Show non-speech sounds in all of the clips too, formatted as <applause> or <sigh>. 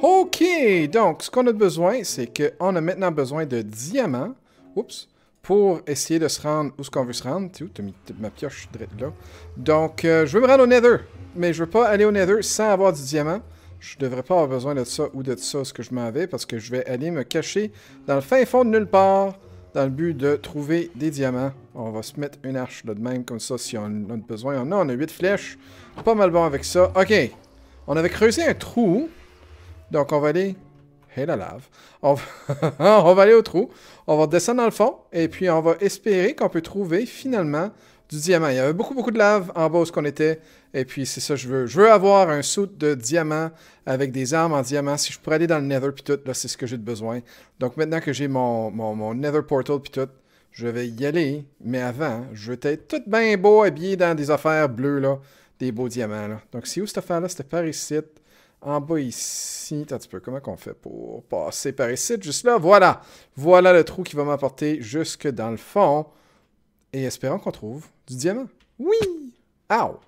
OK, donc ce qu'on a besoin, c'est qu'on a maintenant besoin de diamants. Oups. Pour essayer de se rendre où ce qu'on veut se rendre. Tu T'as mis ma pioche là. Donc, euh, je veux me rendre au Nether. Mais je veux pas aller au Nether sans avoir du diamant. Je devrais pas avoir besoin de ça ou de ça, ce que je m'en vais, parce que je vais aller me cacher dans le fin fond de nulle part, dans le but de trouver des diamants. On va se mettre une arche là de même, comme ça, si on a besoin. On on a 8 flèches. Pas mal bon avec ça. OK. On avait creusé un trou donc, on va aller... Hé la lave. <laughs> On va... aller au trou. On va descendre dans le fond. Et puis, on va espérer qu'on peut trouver, finalement, du diamant. Il y avait beaucoup, beaucoup de lave en bas où qu'on était. Et puis, c'est ça que je veux. Je veux avoir un saut de diamant avec des armes en diamant. Si je pourrais aller dans le nether, puis tout, là, c'est ce que j'ai besoin. Donc, maintenant que j'ai mon, mon, mon, nether portal, puis tout, je vais y aller. Mais avant, je veux être tout bien beau, habillé dans des affaires bleues, là. Des beaux diamants, là. Donc, c'est où cette affaire-là? C'était par ici en bas ici. Attends un petit peu, comment qu'on fait pour passer par ici? Juste là, voilà. Voilà le trou qui va m'apporter jusque dans le fond. Et espérons qu'on trouve du diamant. Oui! Ow!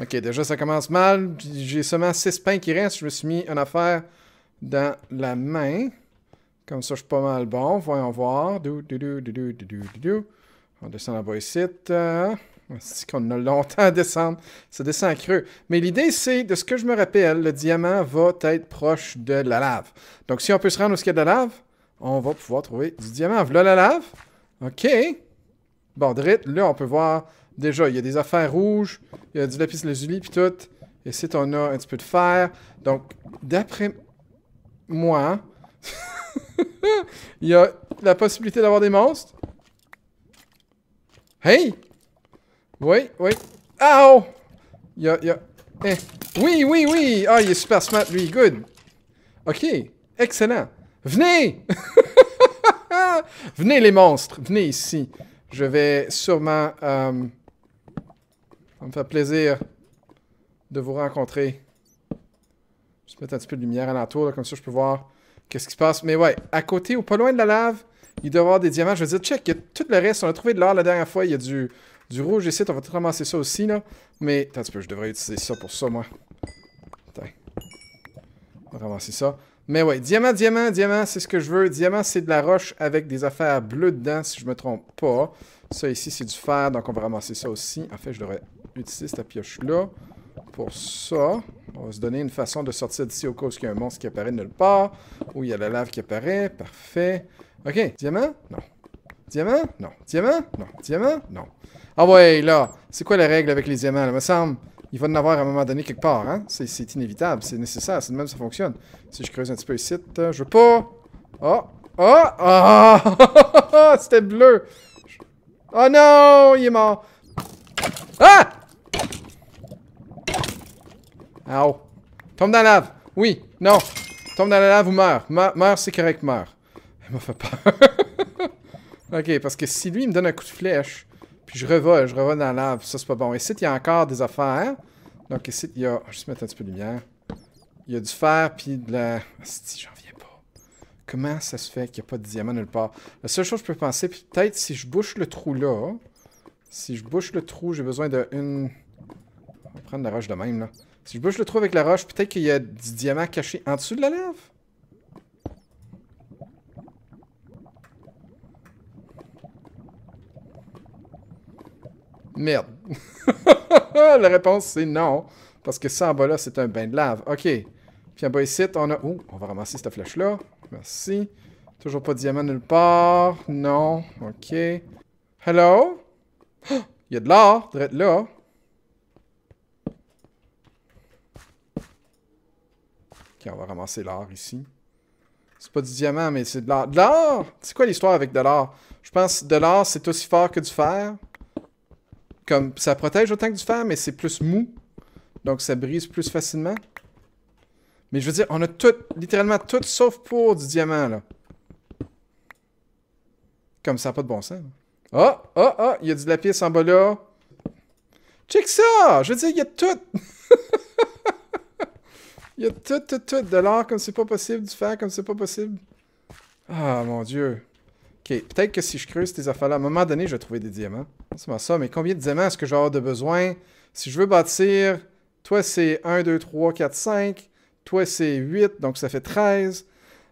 Ok, déjà ça commence mal. J'ai seulement 6 pains qui restent. Je me suis mis en affaire dans la main. Comme ça, je suis pas mal bon. Voyons voir. On descend en bas ici. Euh, c'est qu'on a longtemps à descendre. Ça descend creux. Mais l'idée, c'est, de ce que je me rappelle, le diamant va être proche de la lave. Donc, si on peut se rendre où il de la lave, on va pouvoir trouver du diamant. Voilà la lave. OK. Bon, Drit, là, on peut voir déjà, il y a des affaires rouges, il y a du lapis lazuli, puis tout. Et si on a un petit peu de fer. Donc, d'après moi, <laughs> il y a la possibilité d'avoir des monstres. Hey! Oui, oui. Ah oh! Il y a, eh. Oui, oui, oui! Ah, il est super smart, lui. Good. OK. Excellent. Venez! <laughs> Venez, les monstres. Venez ici. Je vais sûrement... Euh... va me faire plaisir de vous rencontrer. Je vais mettre un petit peu de lumière à l'entour, comme ça je peux voir qu'est-ce qui se passe. Mais ouais, à côté ou pas loin de la lave, il doit y avoir des diamants. Je veux dire, check, il y a tout le reste. On a trouvé de l'or la dernière fois. Il y a du du rouge ici, on va peut ramasser ça aussi, là. Mais, attends un peu, je devrais utiliser ça pour ça, moi. Attends. On va ramasser ça. Mais ouais, diamant, diamant, diamant, c'est ce que je veux. Diamant, c'est de la roche avec des affaires bleues dedans, si je me trompe pas. Ça ici, c'est du fer, donc on va ramasser ça aussi. En fait, je devrais utiliser cette pioche-là pour ça. On va se donner une façon de sortir d'ici au cas où il y a un monstre qui apparaît de nulle part. Ou il y a la lave qui apparaît. Parfait. OK. Diamant? Non. Diamant? Non. Diamant? Non. Diamant? Non. Ah ouais, là, c'est quoi la règle avec les diamants, là? Me semble, il va en avoir à un moment donné quelque part, hein? C'est inévitable, c'est nécessaire, c'est de même ça fonctionne. Si je creuse un petit peu ici, euh, je veux pas... Oh! Oh! Oh! C'était bleu! Oh non! Il est mort! Ah! Ow! Tombe dans la lave! Oui! Non! Tombe dans la lave ou meurs! Meurs, c'est correct, meurs! Elle m'a fait peur! <laughs> Ok, parce que si lui, il me donne un coup de flèche, puis je revole, je revole dans la lave, ça, c'est pas bon. Et il y a encore des affaires. Donc ici, il y a... Je vais juste mettre un petit peu de lumière. Il y a du fer, puis de la... Si, j'en viens pas. Comment ça se fait qu'il n'y a pas de diamant nulle part? La seule chose que je peux penser, puis peut-être si je bouche le trou là... Si je bouche le trou, j'ai besoin de une... On va prendre la roche de même, là. Si je bouche le trou avec la roche, peut-être qu'il y a du diamant caché en dessous de la lave? Merde. <laughs> la réponse, c'est non. Parce que ça, en bas là, c'est un bain de lave. OK. Puis en bas ici, on a... Ouh, on va ramasser cette flèche-là. Merci. Toujours pas de diamant nulle part. Non. OK. Hello? <gasps> Il y a de l'or, là. Ok, on va ramasser l'or ici. C'est pas du diamant, mais c'est de l'or. De l'or! C'est quoi l'histoire avec de l'or? Je pense que de l'or, c'est aussi fort que du fer. Comme ça protège autant que du fer, mais c'est plus mou. Donc ça brise plus facilement. Mais je veux dire, on a tout, littéralement tout sauf pour du diamant, là. Comme ça, pas de bon sens. Oh, oh, oh, il y a du lapis en bas là. Check ça! Je veux dire, il y a tout! <laughs> il y a tout, tout, tout. De l'or comme c'est pas possible, du fer comme c'est pas possible. Ah, mon Dieu. Ok, peut-être que si je creuse ces affaires-là, à un moment donné, je vais trouver des diamants. C'est pas ça, mais combien de diamants est-ce que je de besoin? Si je veux bâtir, toi c'est 1, 2, 3, 4, 5. Toi c'est 8, donc ça fait 13.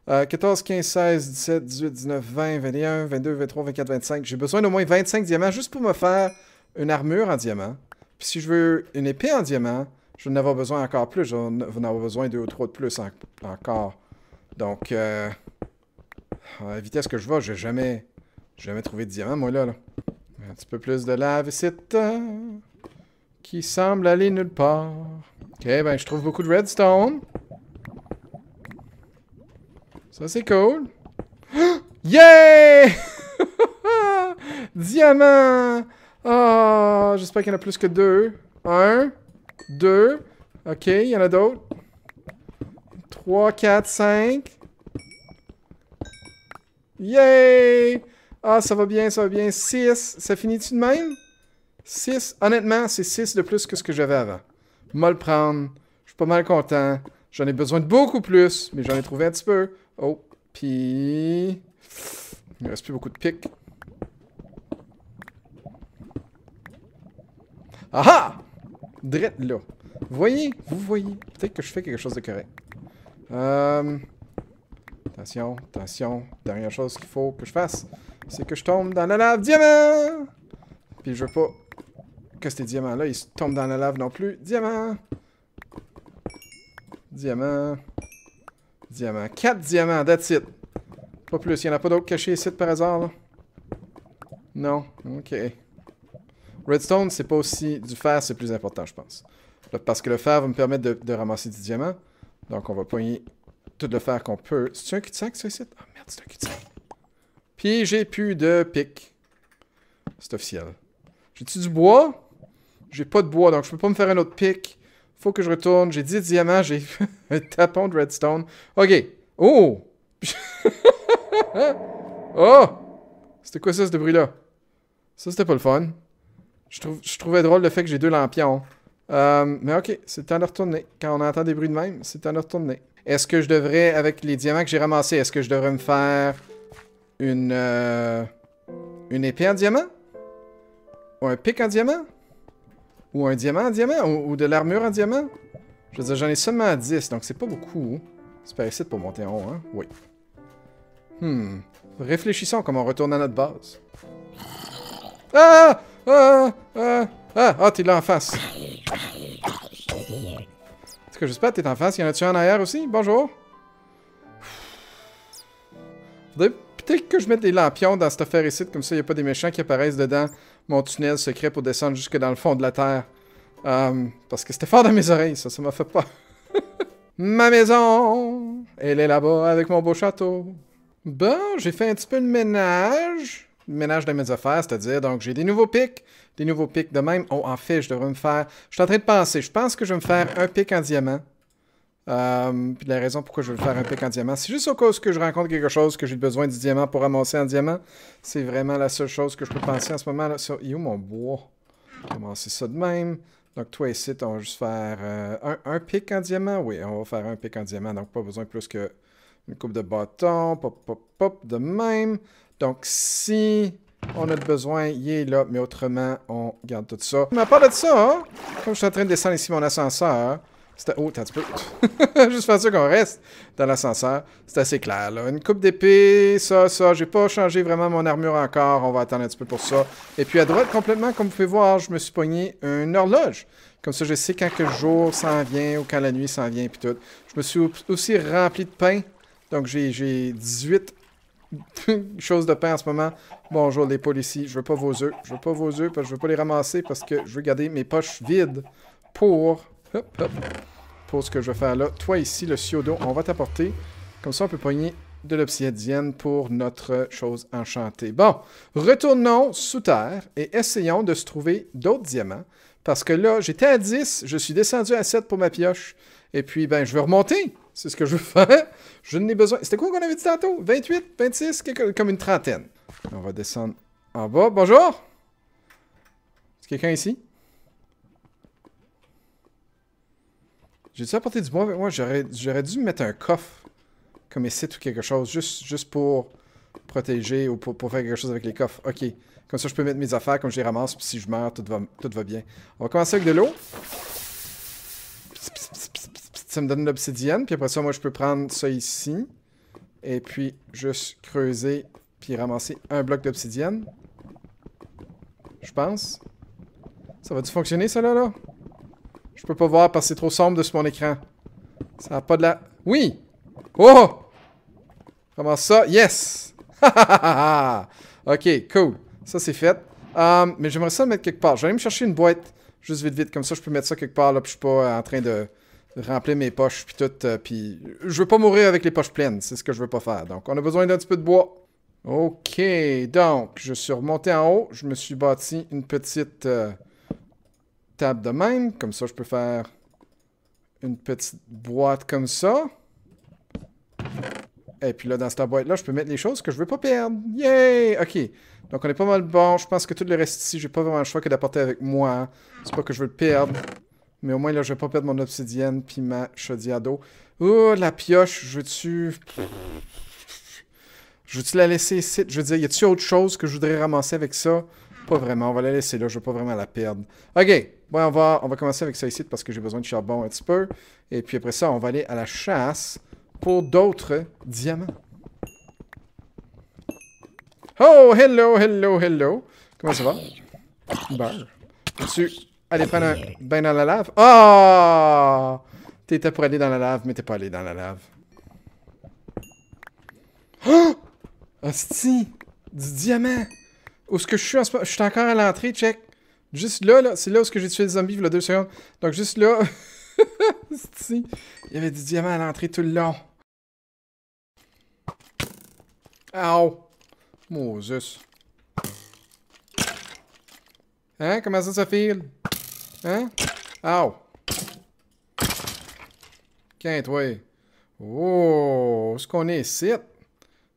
14, 15, 16, 17, 18, 19, 20, 21, 22, 23, 24, 25. J'ai besoin d'au moins 25 diamants juste pour me faire une armure en diamant. Puis si je veux une épée en diamant, je vais en avoir besoin encore plus. Je vais en avoir besoin 2 ou 3 de plus encore. Donc... Euh ah, à la vitesse que je vois, je n'ai jamais, jamais trouvé de diamant, moi, là, Un petit peu plus de lave c'est euh, Qui semble aller nulle part. Ok, ben, je trouve beaucoup de redstone. Ça, c'est cool. <gasps> Yay! <laughs> Diamant! Oh, j'espère qu'il y en a plus que deux. Un, deux. Ok, il y en a d'autres. Trois, quatre, cinq. Yay! Ah, ça va bien, ça va bien. 6. Ça finit-tu de même? 6. Honnêtement, c'est 6 de plus que ce que j'avais avant. Mal le prendre. Je suis pas mal content. J'en ai besoin de beaucoup plus, mais j'en ai trouvé un petit peu. Oh, puis... Il ne reste plus beaucoup de pics. Aha! Ah! Drette là. Vous Voyez, vous voyez. Peut-être que je fais quelque chose de correct. Euh... Attention, attention. Dernière chose qu'il faut que je fasse, c'est que je tombe dans la lave. Diamant! Puis je veux pas que ces diamants-là, ils tombent dans la lave non plus. Diamant! Diamant. Diamant. 4 diamants, that's it. Pas plus. Il y en a pas d'autres cachés ici par hasard, là? Non. Ok. Redstone, c'est pas aussi... Du fer, c'est plus important, je pense. Parce que le fer va me permettre de, de ramasser du diamant. Donc, on va poigner tout le faire qu'on peut... C'est un cul-de-sac, ça, ici? Ah, merde, c'est un cul-de-sac. Puis j'ai plus de pic. C'est officiel. J'ai-tu du bois? J'ai pas de bois, donc je peux pas me faire un autre pic. Faut que je retourne. J'ai 10 diamants, j'ai <laughs> un tapon de redstone. OK. Oh! <laughs> oh! C'était quoi ça, ce bruit-là? Ça, c'était pas le fun. Je, trouvais drôle le fait que j'ai deux lampions. Euh, mais OK, c'est le temps de retourner. Quand on entend des bruits de même, c'est temps de retourner. Est-ce que je devrais, avec les diamants que j'ai ramassés, est-ce que je devrais me faire une, euh, une épée en diamant? Ou un pic en diamant? Ou un diamant en diamant? Ou, de l'armure en diamant? Je veux dire, j'en ai seulement 10, donc c'est pas beaucoup. C'est pas ici pour monter en haut, hein? Oui. Hmm. Réfléchissons comme on retourne à notre base. Ah! Ah! Ah! Ah! Ah! ah t'es là en face! Que j'espère que t'es en face. Y en a-tu en arrière aussi? Bonjour. peut-être que je mette des lampions dans cette affaire ici, comme ça, il a pas des méchants qui apparaissent dedans mon tunnel secret pour descendre jusque dans le fond de la terre. Hum, parce que c'était fort dans mes oreilles, ça, ça m'a fait pas. <laughs> Ma maison, elle est là-bas avec mon beau château. Bon, j'ai fait un petit peu de ménage ménage de mes affaires, c'est-à-dire, donc, j'ai des nouveaux pics, des nouveaux pics de même. Oh, en fait, je devrais me faire... Je suis en train de penser, je pense que je vais me faire un pic en diamant. Euh, puis la raison pourquoi je veux faire un pic en diamant, c'est juste au cause que je rencontre quelque chose que j'ai besoin du diamant pour ramasser en diamant. C'est vraiment la seule chose que je peux penser en ce moment. Là, sur... Il où mon bois? Ramasser ça de même. Donc toi ici, on va juste faire euh, un, un, pic en diamant. Oui, on va faire un pic en diamant, donc pas besoin plus que une coupe de bâton. Pop, pop, pop, de même. Donc, si on a besoin, il est là, mais autrement, on garde tout ça. Mais à part de ça, hein, comme je suis en train de descendre ici mon ascenseur, c'était... Oh, <laughs> Juste faire sûr qu'on reste dans l'ascenseur. C'est assez clair, là. Une coupe d'épée, ça, ça. J'ai pas changé vraiment mon armure encore. On va attendre un petit peu pour ça. Et puis à droite, complètement, comme vous pouvez voir, je me suis pogné une horloge. Comme ça, je sais quand le jour s'en vient ou quand la nuit s'en vient, puis tout. Je me suis aussi rempli de pain. Donc, j'ai 18 <laughs> chose de pain en ce moment. Bonjour les policiers, je veux pas vos œufs. Je veux pas vos œufs parce je veux pas les ramasser parce que je veux garder mes poches vides pour... pour ce que je veux faire là. Toi ici, le siodo, on va t'apporter. Comme ça, on peut pogner de l'obsidienne pour notre chose enchantée. Bon, retournons sous terre et essayons de se trouver d'autres diamants. Parce que là, j'étais à 10, je suis descendu à 7 pour ma pioche. Et puis, ben, je veux remonter. C'est ce que je veux faire. Je n'ai besoin. C'était quoi qu'on avait dit tantôt 28, 26, comme une trentaine. On va descendre en bas. Bonjour Est-ce quelqu'un ici jai dû apporter du bois avec moi J'aurais dû mettre un coffre comme ici ou quelque chose, juste, juste pour protéger ou pour, faire quelque chose avec les coffres. Ok. Comme ça, je peux mettre mes affaires, comme je les ramasse, puis si je meurs, tout va, tout va bien. On va commencer avec de l'eau ça me donne l'obsidienne. Puis après ça, moi, je peux prendre ça ici. Et puis, juste creuser, puis ramasser un bloc d'obsidienne. Je pense. Ça va-tu fonctionner, ça, là, là? Je peux pas voir parce que c'est trop sombre de mon écran. Ça a pas de la... Oui! Oh! Comment ça? Yes! <laughs> ok, cool. Ça, c'est fait. Euh, mais j'aimerais ça mettre quelque part. Je vais aller me chercher une boîte, juste vite, vite. Comme ça, je peux mettre ça quelque part, là, puis je suis pas en train de remplir mes poches, puis tout. Euh, puis je veux pas mourir avec les poches pleines, c'est ce que je veux pas faire. Donc, on a besoin d'un petit peu de bois. Ok, donc, je suis remonté en haut. Je me suis bâti une petite euh, table de même. Comme ça, je peux faire une petite boîte comme ça. Et puis là, dans cette boîte-là, je peux mettre les choses que je veux pas perdre. Yay! OK. Donc, on est pas mal bon. Je pense que tout le reste ici, j'ai pas vraiment le choix que d'apporter avec moi. C'est pas que je veux le perdre. Mais au moins, là, je vais pas perdre mon obsidienne puis ma chaudière d'eau. Oh, la pioche, je veux-tu... Je veux-tu la laisser ici? Je veux dire, y a-tu autre chose que je voudrais ramasser avec ça? Pas vraiment, on va la laisser là, je veux pas vraiment la perdre. Ok, bon, on va, on va commencer avec ça ici parce que j'ai besoin de charbon un petit peu. Et puis après ça, on va aller à la chasse pour d'autres diamants. Oh, hello, hello, hello. Comment ça va? Beurre. Tu Allez ah, prendre un bain dans la lave. Oh! T'étais pour aller dans la lave, mais t'es pas allé dans la lave. Oh! Ah! si Du diamant! Où est-ce que je suis en ce moment? Je suis encore à l'entrée, check. Juste là, là. C'est là où ce que j'ai tué le zombie, il y a deux secondes. Donc juste là. si <laughs> Il y avait du diamant à l'entrée tout le long. Ow! Moses. Hein? Comment ça, ça file? Hein? Ow! Quinte, Oh! est-ce qu'on est ici?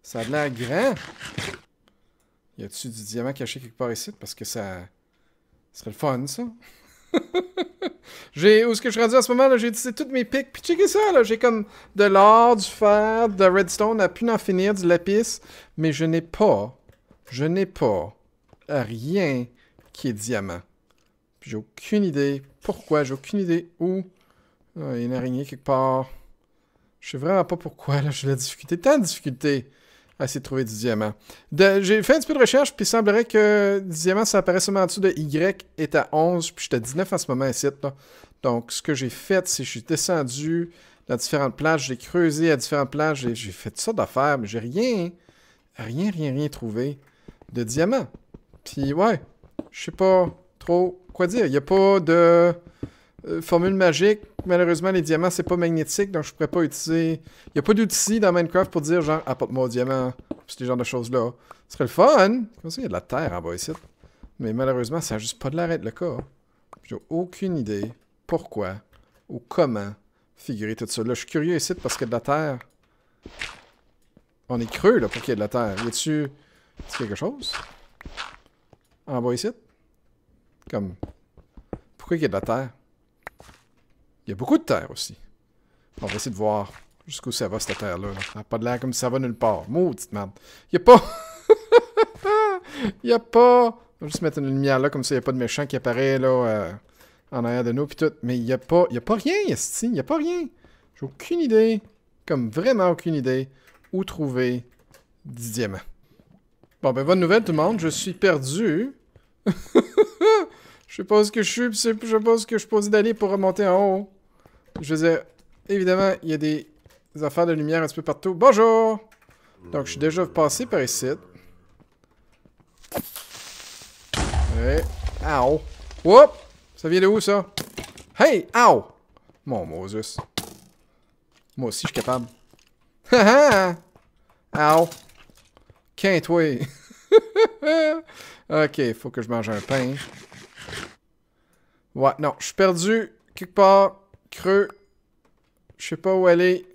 Ça a l'air grand. Y a-tu du diamant caché quelque part ici? Parce que ça... Ce serait le fun, ça. <laughs> j'ai... Où est-ce que je suis rendu en ce moment? J'ai utilisé toutes mes pics. Puis checkez ça, là. J'ai comme de l'or, du fer, de redstone à pu n'en finir, du lapis. Mais je n'ai pas... Je n'ai pas... Rien qui est diamant. J'ai aucune idée. Pourquoi J'ai aucune idée où. Ah, il y a une araignée quelque part. Je sais vraiment pas pourquoi. Là, j'ai la difficulté. Tant de difficulté à essayer de trouver du diamant. j'ai fait un petit peu de recherche, puis il semblerait que le diamant, ça apparaît seulement en dessous de Y est à 11, puis j'étais à 19 en ce moment ici. Là. Donc, ce que j'ai fait, c'est que je suis descendu dans différentes plages, j'ai creusé à différentes plages, j'ai fait toutes sortes d'affaires, mais j'ai rien, rien, rien, rien trouvé de diamant. Puis, ouais, je sais pas quoi dire. Il n'y a pas de euh, formule magique. Malheureusement, les diamants, c'est pas magnétique, donc je pourrais pas utiliser. Il n'y a pas d'outils dans Minecraft pour dire genre apporte-moi un diamant. C'est ce genre de choses-là. Ce serait le fun. Comme ça, il y a de la terre en bas ici. Mais malheureusement, ça n'a juste pas de l'air le cas. J'ai aucune idée pourquoi ou comment figurer tout ça. Là, je suis curieux ici parce qu'il y a de la terre. On est creux là pour qu'il y ait de la terre. Y a-tu quelque chose? En bas ici? Comme. Pourquoi il y a de la terre Il y a beaucoup de terre aussi. On va essayer de voir jusqu'où ça va cette terre-là. Ça n'a pas de l'air comme ça va nulle part. Maudite merde. Il n'y a pas. <laughs> il n'y a pas. On va juste mettre une lumière là, comme ça il n'y a pas de méchant qui apparaît là euh, en arrière de nous. Puis tout. Mais il n'y a, pas... Il Y a pas rien, ici. Il n'y a pas rien. J'ai aucune idée. Comme vraiment aucune idée. Où trouver 10 diamant. Bon, ben, bonne nouvelle, tout le monde. Je suis perdu. <laughs> Je sais que je suis, je sais que je pose d'aller pour remonter en haut. Je veux dire, évidemment, il y a des, affaires de lumière un petit peu partout. Bonjour! Donc, je suis déjà passé par ici. Ouais. Ow! Whoop! Ça vient de où, ça? Hey! Ow! Mon Moses. Moi aussi, je suis capable. Qu'est-ce Ow! tu <laughs> veux? ok, faut que je mange un pain. Ouais, non, je suis perdu. Quelque part, creux. Je sais pas où aller.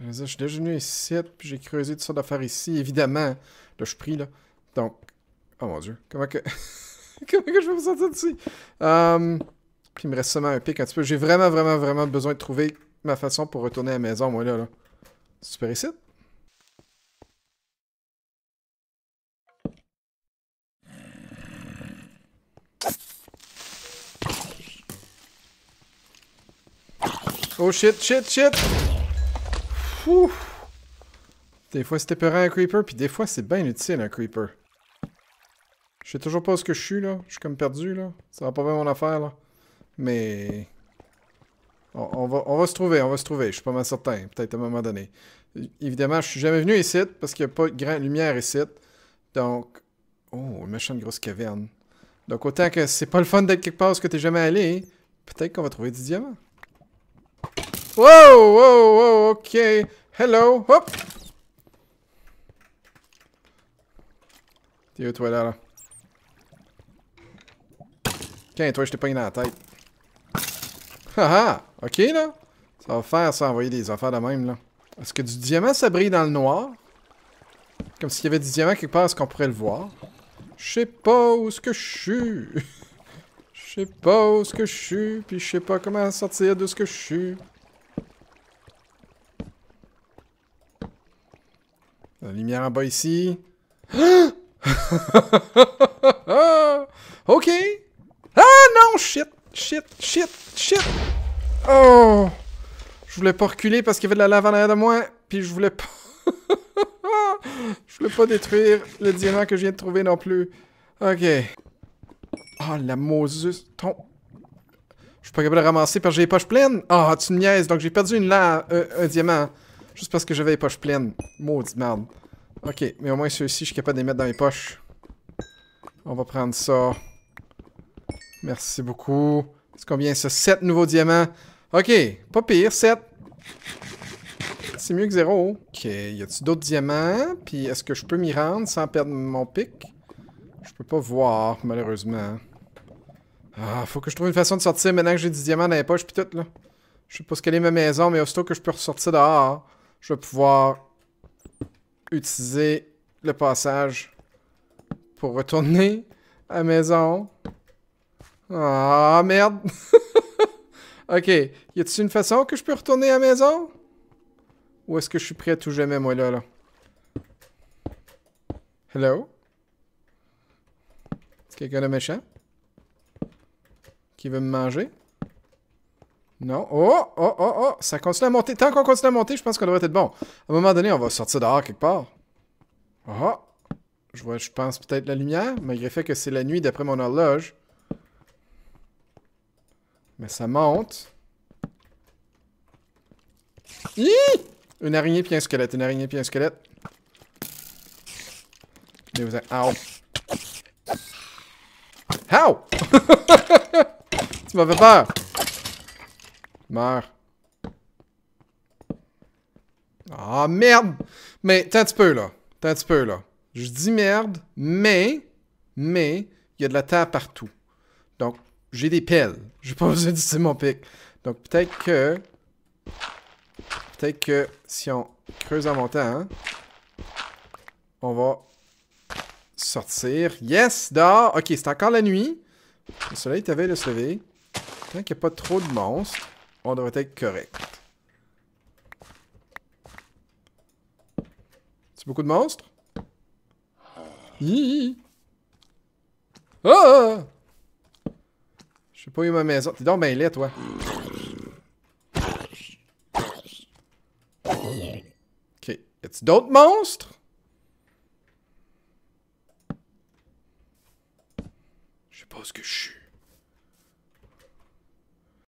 Euh, je suis déjà venu ici, puis j'ai creusé toutes sortes d'affaires ici, évidemment. Là, je suis pris, là. Donc, oh mon dieu, comment que... <laughs> comment que je vais me sortir d'ici? Euh, puis il me reste seulement un pic un petit peu. J'ai vraiment, vraiment, vraiment besoin de trouver ma façon pour retourner à la maison, moi, là. là. Super ici? Oh shit, shit, shit! Des fois c'est épeurant un creeper, puis des fois c'est bien utile un creeper. Je sais toujours pas où ce que je suis là. Je suis comme perdu là. Ça va pas bien mon affaire là. Mais... On, va, se trouver, on va se trouver. Je suis pas mal certain, peut-être à un moment donné. Évidemment, je suis jamais venu ici parce qu'il y a pas de grande lumière ici. Donc... Oh, de grosse caverne. Donc autant que c'est pas le fun d'être quelque part où t'es jamais allé, hein, peut-être qu'on va trouver du diamant. Wow, wow, wow, ok. Hello, hop. T'es toi là, Tiens, toi, je t'ai pogné dans la tête. Haha, ok là. Ça va faire ça, envoyer des affaires de même là. Est-ce que du diamant ça brille dans le noir? Comme s'il y avait du diamant quelque part, est-ce qu'on pourrait le voir? Je sais pas où ce que je suis. <laughs> Je sais pas où ce que je suis, puis je sais pas comment sortir de ce que je suis. La lumière en bas ici. <gasps> ok. Ah non, shit, shit, shit, shit. Oh. Je voulais pas reculer parce qu'il y avait de la lave en arrière de moi. Puis je voulais pas... <laughs> je voulais pas détruire le diamant que je viens de trouver non plus. Ok. Oh, la Moses. Ton... Je suis pas capable de ramasser parce que j'ai les poches pleines. Ah, tu niaises. Donc j'ai perdu une lave, euh, un diamant. Juste parce que j'avais les poches pleines. Maudite merde. Ok, mais au moins ceux-ci, je suis capable de les mettre dans mes poches. On va prendre ça. Merci beaucoup. C'est combien ça? 7 nouveaux diamants. Ok, pas pire, 7. C'est mieux que 0. Ok, y a-tu d'autres diamants? Puis est-ce que je peux m'y rendre sans perdre mon pic? Je peux pas voir, malheureusement. Ah, faut que je trouve une façon de sortir maintenant que j'ai 10 diamants dans les poches puis tout, là. Je sais pas ce qu'elle est ma maison, mais aussitôt que je peux ressortir dehors je vais pouvoir utiliser le passage pour retourner à la maison. Ah, merde! <laughs> ok, y a-t-il une façon que je peux retourner à la maison? Ou est-ce que je suis prêt à tout jamais, moi, là, là? Hello? est quelqu'un de méchant? Qui veut me manger? Non. Oh, oh, oh, oh. Ça continue à monter. Tant qu'on continue à monter, je pense qu'on devrait être bon. À un moment donné, on va sortir dehors quelque part. Oh. Je vois, je pense peut-être la lumière, malgré le fait que c'est la nuit d'après mon horloge. Mais ça monte. Hi! Une araignée puis un squelette, une araignée puis un squelette. Mais vous êtes... Ow! Ow! <laughs> tu m'as fait peur! Meurs. Ah, merde! Mais, t'as un petit peu, là. T'as un petit peu, là. Je dis merde, mais, mais, il y a de la terre partout. Donc, j'ai des pelles. J'ai pas <laughs> besoin d'utiliser mon pic. Donc, peut-être que... Peut-être que si on creuse en montant, hein, on va sortir. Yes! Dehors! Ok, c'est encore la nuit. Le soleil t'avait le se lever. Tant qu'il n'y a pas trop de monstres on devrait être correct. C'est beaucoup de monstres? Oui. Oh! Ah! Je sais pas où ma maison. T'es donc ben laid, toi. Ok. Y a d'autres monstres? Je sais pas ce que je suis.